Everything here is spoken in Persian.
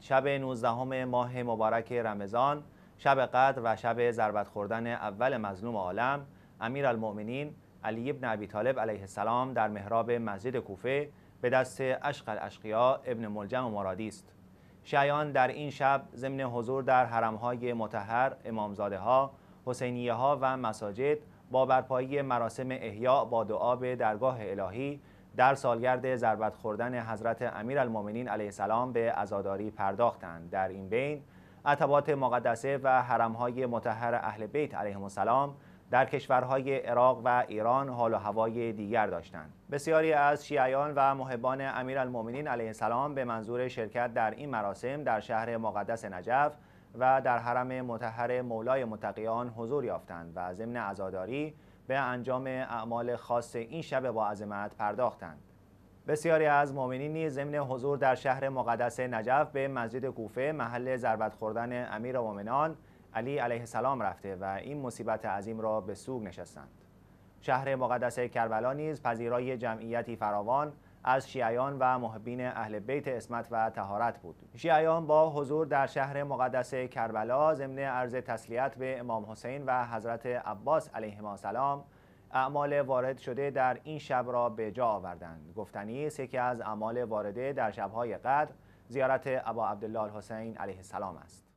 شب 19 ماه مبارک رمضان شب قدر و شب ضربت خوردن اول مظلوم عالم المؤمنین علی ابن ابی طالب علیه السلام در محراب مسجد کوفه به دست عشق الاشقیا ابن ملجم مرادی است شیان در این شب ضمن حضور در حرمهای متحر امامزاده ها حسینیه ها و مساجد با برپایی مراسم احیاء با دعا به درگاه الهی در سالگرد ضربت خوردن حضرت امیرالمؤمنین علیه السلام به ازاداری پرداختند در این بین عتبات مقدسه و حرمهای متحر اهل بیت علیهم السلام در کشورهای عراق و ایران حال و هوای دیگر داشتند بسیاری از شیعیان و محبان امیرالمؤمنین علیه السلام به منظور شرکت در این مراسم در شهر مقدس نجف و در حرم متحر مولای متقیان حضور یافتند و ضمن عزاداری به انجام اعمال خاص این شب با عظمت پرداختند. بسیاری از مؤمنین نیز ضمن حضور در شهر مقدس نجف به مسجد کوفه محل ضربت خوردن امیر مؤمنان علی علیه السلام رفته و این مصیبت عظیم را به سوگ نشستند. شهر مقدس کربلا نیز پذیرای جمعیتی فراوان از شیعیان و محبین اهل بیت اسمت و تهارت بود شیعیان با حضور در شهر مقدس کربلا ضمن عرض تسلیت به امام حسین و حضرت عباس علیهما السلام اعمال وارد شده در این شب را به جا آوردند گفتنی است یکی از اعمال وارده در شبهای قدر زیارت ابا عبدالله حسین علیه السلام است